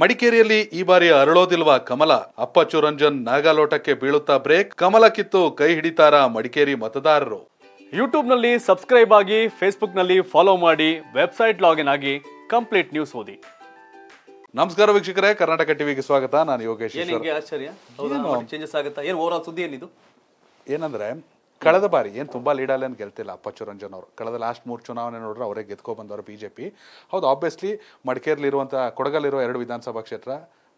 ಮಡಿಕೇರಿಯಲ್ಲಿ ಈ ಬಾರಿ ಅರಳೋದಿಲ್ವಾ ಕಮಲ ಅಪ್ಪ ಚುರಂಜನ್ ನಾಗಾಲೋಟಕ್ಕೆ ಬೀಳುತ್ತಾ ಬ್ರೇಕ್ ಕಮಲ ಕಿತ್ತು ಕೈ ಹಿಡಿತಾರ ಮಡಿಕೇರಿ ಮತದಾರರು ನಲ್ಲಿ ಸಬ್ಸ್ಕ್ರೈಬ್ ಆಗಿ ಫೇಸ್ಬುಕ್ ನಲ್ಲಿ ಫಾಲೋ ಮಾಡಿ ವೆಬ್ಸೈಟ್ ಲಾಗಿನ್ ಆಗಿ ಕಂಪ್ಲೀಟ್ ನ್ಯೂಸ್ ಓದಿ ನಮಸ್ಕಾರ ವೀಕ್ಷಕರೇ ಕರ್ನಾಟಕ ಟಿವಿಗೆ ಸ್ವಾಗತ ನಾನು ಯೋಗೇಶ್ ಆಶ್ಚರ್ಯ ಸುದ್ದಿ ಏನಂದ್ರೆ ಕಳೆದ ಬಾರಿ ಏನು ತುಂಬ ಲೀಡಲ್ಲಿ ಏನು ಗೆಲ್ತಿಲ್ಲ ಅಪ್ಪಚ್ಚು ರಂಜನ್ ಅವರು ಕಳೆದ ಲಾಸ್ಟ್ ಮೂರು ಚುನಾವಣೆ ನೋಡಿದ್ರೆ ಅವರೇ ಗೆದ್ಕೊ ಬಂದವರು ಬಿ ಜೆ ಪಿ ಹೌದು ಆಬ್ವಿಯಸ್ಲಿ ಮಡಿಕೇರಿಲಿರುವಂಥ ಕೊಡಗಲ್ಲಿರೋ ಎರಡು ವಿಧಾನಸಭಾ ಕ್ಷೇತ್ರ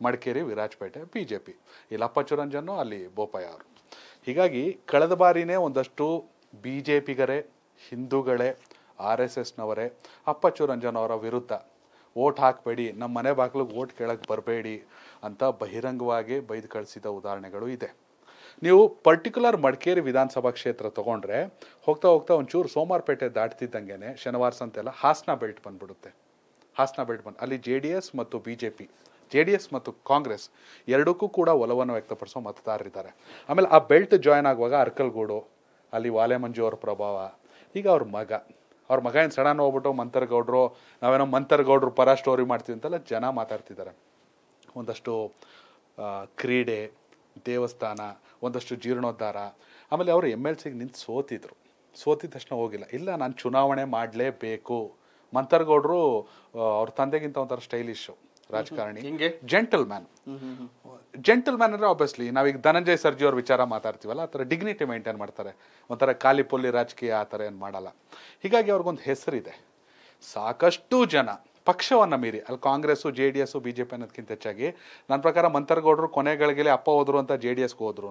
Madikeri Virajpet B J P ಇಲ್ಲಿ ಅಪ್ಪಚ್ಚು ರಂಜನ್ನು ಅಲ್ಲಿ ಬೋಪಯ್ಯ ಅವರು ಹೀಗಾಗಿ ಕಳೆದ ಬಾರಿನೇ ಒಂದಷ್ಟು ಬಿ ಜೆ ಪಿಗರೇ ಹಿಂದೂಗಳೇ ಆರ್ ಎಸ್ ಎಸ್ನವರೇ ಅಪ್ಪಚ್ಚು ರಂಜನ್ ಅವರ ವಿರುದ್ಧ ಓಟ್ ಹಾಕಬೇಡಿ ನಮ್ಮ ಮನೆ ಬಾಗಿಲಿಗೆ ವೋಟ್ ಕೇಳಕ್ಕೆ ಬರಬೇಡಿ ಅಂತ ಬಹಿರಂಗವಾಗಿ ಬೈದು ಕಳಿಸಿದ ಉದಾಹರಣೆಗಳು ಇದೆ ನೀವು ಪರ್ಟಿಕ್ಯುಲರ್ ಮಡಿಕೇರಿ ವಿಧಾನಸಭಾ ಕ್ಷೇತ್ರ ತೊಗೊಂಡ್ರೆ ಹೋಗ್ತಾ ಹೋಗ್ತಾ ಒಂಚೂರು ಸೋಮವಾರಪೇಟೆ ದಾಟ್ತಿದ್ದಂಗೆ ಶನಿವಾರ ಸಂತೆಲ್ಲ ಹಾಸನ ಬೆಲ್ಟ್ ಬಂದ್ಬಿಡುತ್ತೆ ಹಾಸನ ಬೆಲ್ಟ್ ಬಂದು ಅಲ್ಲಿ ಜೆ ಡಿ ಎಸ್ ಮತ್ತು B J P J D S ಮತ್ತು ಕಾಂಗ್ರೆಸ್ ಎರಡಕ್ಕೂ ಕೂಡ ಒಲವನ್ನು ವ್ಯಕ್ತಪಡಿಸೋ ಮತದಾರರಿದ್ದಾರೆ ಆಮೇಲೆ ಆ ಬೆಲ್ಟ್ ಜಾಯ್ನ್ ಆಗುವಾಗ ಅರ್ಕಲ್ಗೂಡು ಅಲ್ಲಿ ವಾಲೆ ಮಂಜು ಅವ್ರ ಪ್ರಭಾವ ಈಗ ಅವ್ರ ಮಗ ಅವ್ರ ಮಗ ಏನು ಸಡನ್ ಹೋಗ್ಬಿಟ್ಟು ಮಂತರ್ಗೌಡ್ರು ನಾವೇನೋ ಮಂತರ್ಗೌಡ್ರು ಪರ ಸ್ಟೋರಿ ಮಾಡ್ತೀವಿ ಅಂತೆಲ್ಲ ಜನ ಮಾತಾಡ್ತಿದ್ದಾರೆ ಒಂದಷ್ಟು ಕ್ರೀಡೆ ದೇವಸ್ಥಾನ ಒಂದಷ್ಟು ಜೀರ್ಣೋದ್ಧಾರ ಆಮೇಲೆ ಅವರು ಎಮ್ ಎಲ್ ಸಿಗೆ ನಿಂತು ಸೋತಿದ್ರು ಸೋತಿದ ತಕ್ಷಣ ಹೋಗಿಲ್ಲ ಇಲ್ಲ ನಾನು ಚುನಾವಣೆ ಮಾಡಲೇಬೇಕು ಮಂತರ್ಗೌಡರು ಅವ್ರ ತಂದೆಗಿಂತ ಒಂಥರ ಸ್ಟೈಲಿಶು ರಾಜಕಾರಣಿ ಜೆಂಟಲ್ ಮ್ಯಾನ್ ಜೆಂಟಲ್ ಮ್ಯಾನ್ ಅಂದರೆ ಆಬ್ವಿಯಸ್ಲಿ ನಾವೀಗ ಧನಂಜಯ್ ಸರ್ಜಿ ಅವ್ರ ವಿಚಾರ ಮಾತಾಡ್ತೀವಲ್ಲ ಆ ಥರ ಡಿಗ್ನಿಟಿ ಮೈಂಟೈನ್ ಮಾಡ್ತಾರೆ ಒಂಥರ ಕಾಲಿಪೊಲ್ಲಿ ರಾಜಕೀಯ ಆ ಥರ ಏನು ಮಾಡಲ್ಲ ಹೀಗಾಗಿ ಅವ್ರಿಗೊಂದು ಹೆಸರಿದೆ ಸಾಕಷ್ಟು ಜನ ಪಕ್ಷವನ್ನು ಮೀರಿ ಅಲ್ಲಿ Congress J D S B J P ಅನ್ನೋದಕ್ಕಿಂತ ಹೆಚ್ಚಾಗಿ ನನ್ನ ಪ್ರಕಾರ ಮಂತರ್ಗೌಡರು ಕೊನೆಗಳಿಗೆ ಅಪ್ಪ ಹೋದ್ರು ಅಂತ ಜೆ ಡಿ ಎಸ್ಗೆ ಹೋದ್ರೂ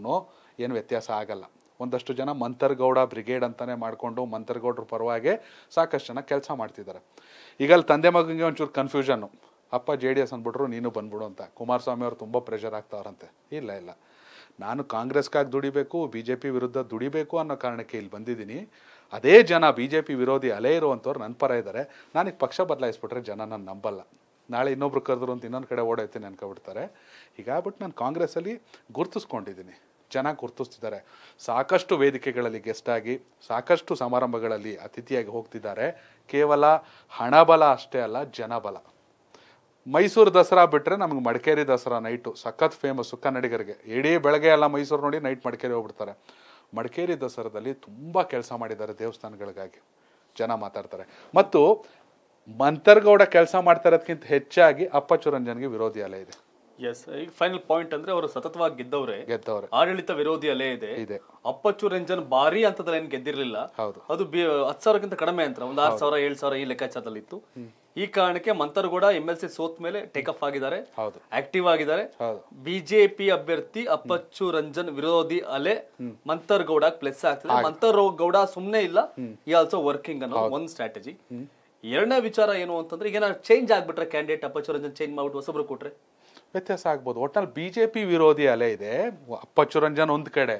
ಏನು ವ್ಯತ್ಯಾಸ ಆಗಲ್ಲ ಒಂದಷ್ಟು ಜನ ಮಂತರ್ಗೌಡ ಬ್ರಿಗೇಡ್ ಅಂತಲೇ ಮಾಡಿಕೊಂಡು ಮಂತರ್ಗೌಡ್ರ ಪರವಾಗಿ ಸಾಕಷ್ಟು ಜನ ಕೆಲಸ ಮಾಡ್ತಿದ್ದಾರೆ ಈಗ ಅಲ್ಲಿ ತಂದೆ ಮಗನಿಗೆ ಒಂಚೂರು ಕನ್ಫ್ಯೂಷನ್ನು ಅಪ್ಪ ಜೆ ಡಿ ಎಸ್ ಅಂದ್ಬಿಟ್ರು ನೀನು ಬಂದ್ಬಿಡು ಅಂತ ಕುಮಾರಸ್ವಾಮಿ ಅವರು ತುಂಬ ಪ್ರೆಷರ್ ಆಗ್ತಾವ್ರಂತೆ ಇಲ್ಲ ಇಲ್ಲ ನಾನು ಕಾಂಗ್ರೆಸ್ಗಾಗಿ ದುಡಿಬೇಕು ಬಿ ಜೆ ಪಿ ವಿರುದ್ಧ ದುಡಿಬೇಕು ಅನ್ನೋ ಕಾರಣಕ್ಕೆ ಇಲ್ಲಿ ಬಂದಿದ್ದೀನಿ ಅದೇ ಜನ ಬಿ ಜೆ ಪಿ ವಿರೋಧಿ ಅಲೆ ಇರುವಂಥವ್ರು ನನ್ನ ಪರ ಇದ್ದಾರೆ ನಾನೀಗ ಪಕ್ಷ ಬದಲಾಯಿಸ್ಬಿಟ್ರೆ ಜನ ನಾನು ನಂಬಲ್ಲ ನಾಳೆ ಇನ್ನೊಬ್ರು ಕರೆದ್ರು ಅಂತ ಇನ್ನೊಂದು ಕಡೆ ಓಡೈತೀನಿ ಅನ್ಕೊಬಿಡ್ತಾರೆ ಹೀಗಾಗ್ಬಿಟ್ಟು ನಾನು ಕಾಂಗ್ರೆಸ್ಸಲ್ಲಿ ಗುರ್ತಿಸ್ಕೊಂಡಿದ್ದೀನಿ ಜನ ಗುರ್ತಿಸ್ತಿದ್ದಾರೆ ಸಾಕಷ್ಟು ವೇದಿಕೆಗಳಲ್ಲಿ ಗೆಸ್ಟಾಗಿ ಸಾಕಷ್ಟು ಸಮಾರಂಭಗಳಲ್ಲಿ ಅತಿಥಿಯಾಗಿ ಹೋಗ್ತಿದ್ದಾರೆ ಕೇವಲ ಹಣಬಲ ಅಷ್ಟೇ ಅಲ್ಲ ಜನಬಲ ಮೈಸೂರು ದಸರಾ ಬಿಟ್ಟರೆ ನಮಗೆ ಮಡಿಕೇರಿ ದಸರಾ ನೈಟು ಸಖತ್ ಫೇಮಸ್ಸು ಕನ್ನಡಿಗರಿಗೆ ಇಡೀ ಬೆಳಗ್ಗೆ ಎಲ್ಲ ಮೈಸೂರು ನೋಡಿ ನೈಟ್ ಮಡಿಕೇರಿ ಹೋಗ್ಬಿಡ್ತಾರೆ ಮಡಿಕೇರಿ ದಸರಾದಲ್ಲಿ ತುಂಬ ಕೆಲಸ ಮಾಡಿದ್ದಾರೆ ದೇವಸ್ಥಾನಗಳಿಗಾಗಿ ಜನ ಮಾತಾಡ್ತಾರೆ ಮತ್ತು ಮಂತರ್ಗೌಡ ಕೆಲಸ ಮಾಡ್ತಾ ಹೆಚ್ಚಾಗಿ ಅಪ್ಪಚ್ಚು ರಂಜನ್ಗೆ ವಿರೋಧಿ ಅಲೆ ಇದೆ ಎಸ್ ಈಗ ಫೈನಲ್ ಪಾಯಿಂಟ್ ಅಂದ್ರೆ ಅವರು ಸತತವಾಗಿ ಗೆದ್ದವ್ರೆ ಗೆದ್ದವ್ರೆ ಆಡಳಿತ ವಿರೋಧಿ ಅಲೆ ಇದೆ ಇದೆ ಅಪ್ಪಚ್ಚು ರಂಜನ್ ಭಾರಿ ಹಂತದಲ್ಲಿ ಏನ್ ಗೆದ್ದಿರ್ಲಿಲ್ಲ ಹೌದು ಅದು ಹತ್ತು ಸಾವಿರಕ್ಕಿಂತ ಕಡಿಮೆ ಅಂತ ಒಂದು ಆರ್ ಸಾವಿರ ಏಳು ಸಾವಿರ ಈ ಲೆಕ್ಕಾಚಾರದಲ್ಲಿ ಇತ್ತು ಈ ಕಾರಣಕ್ಕೆ ಮಂತರ್ಗೌಡ ಎಂ ಎಲ್ ಸಿ ಸೋತ್ ಮೇಲೆ ಟೇಕಪ್ ಆಗಿದ್ದಾರೆ ಆಕ್ಟಿವ್ ಆಗಿದ್ದಾರೆ ಬಿಜೆಪಿ ಅಭ್ಯರ್ಥಿ ಅಪ್ಪಚ್ಚು ರಂಜನ್ ವಿರೋಧಿ ಅಲೆ ಗೌಡ ಪ್ಲಸ್ ಆಗ್ತದೆ ಗೌಡ ಸುಮ್ನೆ ಇಲ್ಲ ಈ ಆಲ್ಸೋ ವರ್ಕಿಂಗ್ ಅನ್ನೋ ಒಂದ್ ಸ್ಟ್ರಾಟಜಿ ಎರಡನೇ ವಿಚಾರ ಏನು ಅಂತಂದ್ರೆ ಈಗ ಚೇಂಜ್ ಆಗ್ಬಿಟ್ರೆ ಕ್ಯಾಂಡಿಡೇಟ್ ಅಪ್ಪಚ್ಚು ರಂಜನ್ ಚೇಂಜ್ ಮಾಡ್ಬಿಟ್ಟು ಹೊಸಬ್ರು ಕೊಟ್ರೆ ವ್ಯತ್ಯಾಸ ಆಗ್ಬೋದು ಒಟ್ನಲ್ಲಿ ಬಿ ಜೆ ಪಿ ವಿರೋಧಿ ಅಲೆ ಇದೆ ರಂಜನ್ ಒಂದು ಕಡೆ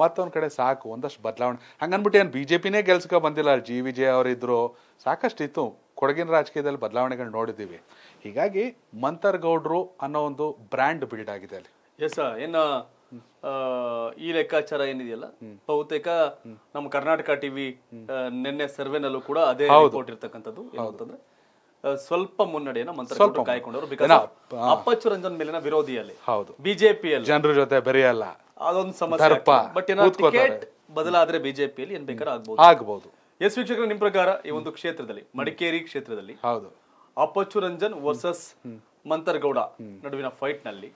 ಮತ್ತೊಂದು ಕಡೆ ಸಾಕು ಒಂದಷ್ಟು ಬದಲಾವಣೆ ಹಂಗನ್ಬಿಟ್ಟು ಏನು ಬಿ ಜೆ ಪಿನೇ ಗೆಲ್ಸ್ಕೊ ಬಂದಿಲ್ಲ ಜಿ ವಿಜಯ ಅವರಿದ್ದರು ಇತ್ತು ಕೊಡಗಿನ ರಾಜಕೀಯದಲ್ಲಿ ಬದಲಾವಣೆಗಳು ನೋಡಿದ್ದೀವಿ ಹೀಗಾಗಿ ಗೌಡ್ರು ಅನ್ನೋ ಒಂದು ಬ್ರ್ಯಾಂಡ್ ಬಿಲ್ಡ್ ಆಗಿದೆ ಅಲ್ಲಿ ಎಸ್ ಏನು ಈ ಲೆಕ್ಕಾಚಾರ ಏನಿದೆಯಲ್ಲ ಬಹುತೇಕ ನಮ್ಮ ಕರ್ನಾಟಕ ಟಿವಿ ನಿನ್ನೆ ಸರ್ವೆನಲ್ಲೂ ಕೂಡ ಅದೇ ಕೊಟ್ಟಿರ್ತಕ್ಕಂಥದ್ದು ಸ್ವಲ್ಪ ಮುನ್ನಡೆಯನ್ನು ಮಂತ್ರಿ ಕಾಯ್ಕೊಂಡವರು ಅಪ್ಪಚ್ಚು ರಂಜನ್ ಮೇಲಿನ ವಿರೋಧಿಯಲ್ಲಿ ಹೌದು ಬಿಜೆಪಿಯಲ್ಲಿ ಜನರ ಜೊತೆ ಬೆರೆಯಲ್ಲ ಅದೊಂದು ಸಮಸ್ಯೆ ಬಟ್ ಟಿಕೆಟ್ ಬದಲಾದ್ರೆ ಬಿಜೆಪಿಯಲ್ಲಿ ಏನ್ ಬೇಕಾದ್ರೆ ಆಗ್ಬಹುದು ಆಗ್ಬಹುದು ಎಸ್ ವೀಕ್ಷಕರ ನಿಮ್ ಪ್ರಕಾರ ಈ ಒಂದು ಕ್ಷೇತ್ರದಲ್ಲಿ ಮಡಿಕೇರಿ ಕ್ಷೇತ್ರದಲ್ಲಿ ಹೌದು ಅಪ್ಪಚ್ಚು ರಂಜನ್ ವರ್ಸಸ್ ಮಂತರ್ಗೌಡ ನಡುವಿನ ಫೈಟ್ ನಲ್ಲಿ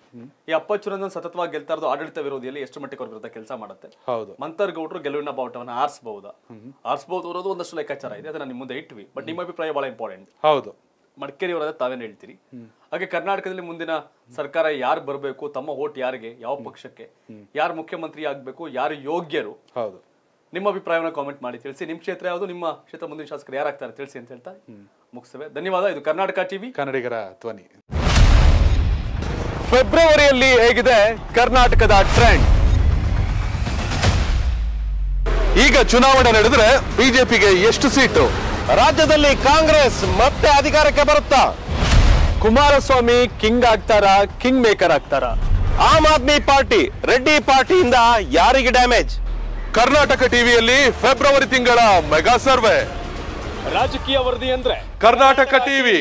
ಈ ಅಪ್ಪ ಸತತವಾಗಿ ಗೆಲ್ತಾ ಇರೋದು ಆಡಳಿತ ವಿರೋಧಿಯಲ್ಲಿ ಎಷ್ಟು ಮಟ್ಟಿಗೆ ಅವ್ರ ವಿರುದ್ಧ ಕೆಲಸ ಮಾಡುತ್ತೆ ಮಂತರ್ಗೌಡರು ಗೆಲುವಿನ ಬಾವುಟವನ್ನು ಆರಿಸಬಹುದಾ ಆರಿಸಬಹುದು ಅನ್ನೋದು ಒಂದಷ್ಟು ಲೆಕ್ಕಾಚಾರ ಇದೆ ಅದನ್ನ ನಿಮ್ಮ ಮುಂದೆ ಇಟ್ವಿ ಬಟ್ ನಿಮ್ಮ ಅಭಿಪ್ರಾಯ ಬಹಳ ಇಂಪಾರ್ಟೆಂಟ್ ಹೌದು ಮಡಿಕೇರಿ ಅವರ ತಾವೇನು ಹೇಳ್ತೀರಿ ಹಾಗೆ ಕರ್ನಾಟಕದಲ್ಲಿ ಮುಂದಿನ ಸರ್ಕಾರ ಯಾರು ಬರಬೇಕು ತಮ್ಮ ಓಟ್ ಯಾರಿಗೆ ಯಾವ ಪಕ್ಷಕ್ಕೆ ಯಾರು ಮುಖ್ಯಮಂತ್ರಿ ಆಗಬೇಕು ಯಾರು ಯೋಗ್ಯರು ಹೌದು ನಿಮ್ಮ ಅಭಿಪ್ರಾಯವನ್ನು ಕಾಮೆಂಟ್ ಮಾಡಿ ತಿಳಿಸಿ ನಿಮ್ಮ ಕ್ಷೇತ್ರ ಯಾವುದು ನಿಮ್ಮ ಕ್ಷೇತ್ರ ಮುಂದಿನ ಶಾಸಕರು ಯಾರಾಗ್ತಾರೆ ತಿಳಿಸಿ ಅಂತ ಹೇಳ್ತಾ ಮುಗಿಸ್ತೇವೆ ಧನ್ಯವಾದ ಇದು ಕರ್ನಾಟಕ ಟಿವಿ ಕನ್ನಡಿಗರ ಧ್ವನಿ ಫೆಬ್ರವರಿಯಲ್ಲಿ ಹೇಗಿದೆ ಕರ್ನಾಟಕದ ಟ್ರೆಂಡ್ ಈಗ ಚುನಾವಣೆ ನಡೆದರೆ ಬಿಜೆಪಿಗೆ ಎಷ್ಟು ಸೀಟು ರಾಜ್ಯದಲ್ಲಿ ಕಾಂಗ್ರೆಸ್ ಮತ್ತೆ ಅಧಿಕಾರಕ್ಕೆ ಬರುತ್ತಾ ಕುಮಾರಸ್ವಾಮಿ ಕಿಂಗ್ ಆಗ್ತಾರ ಕಿಂಗ್ ಮೇಕರ್ ಆಗ್ತಾರ ಆಮ್ ಆದ್ಮಿ ಪಾರ್ಟಿ ರೆಡ್ಡಿ ಪಾರ್ಟಿಯಿಂದ ಯಾರಿಗೆ ಡ್ಯಾಮೇಜ್ ಕರ್ನಾಟಕ ಟಿವಿಯಲ್ಲಿ ಫೆಬ್ರವರಿ ತಿಂಗಳ ಮೆಗಾ ಸರ್ವೆ ರಾಜಕೀಯ ವರದಿ ಅಂದ್ರೆ ಕರ್ನಾಟಕ ಟಿವಿ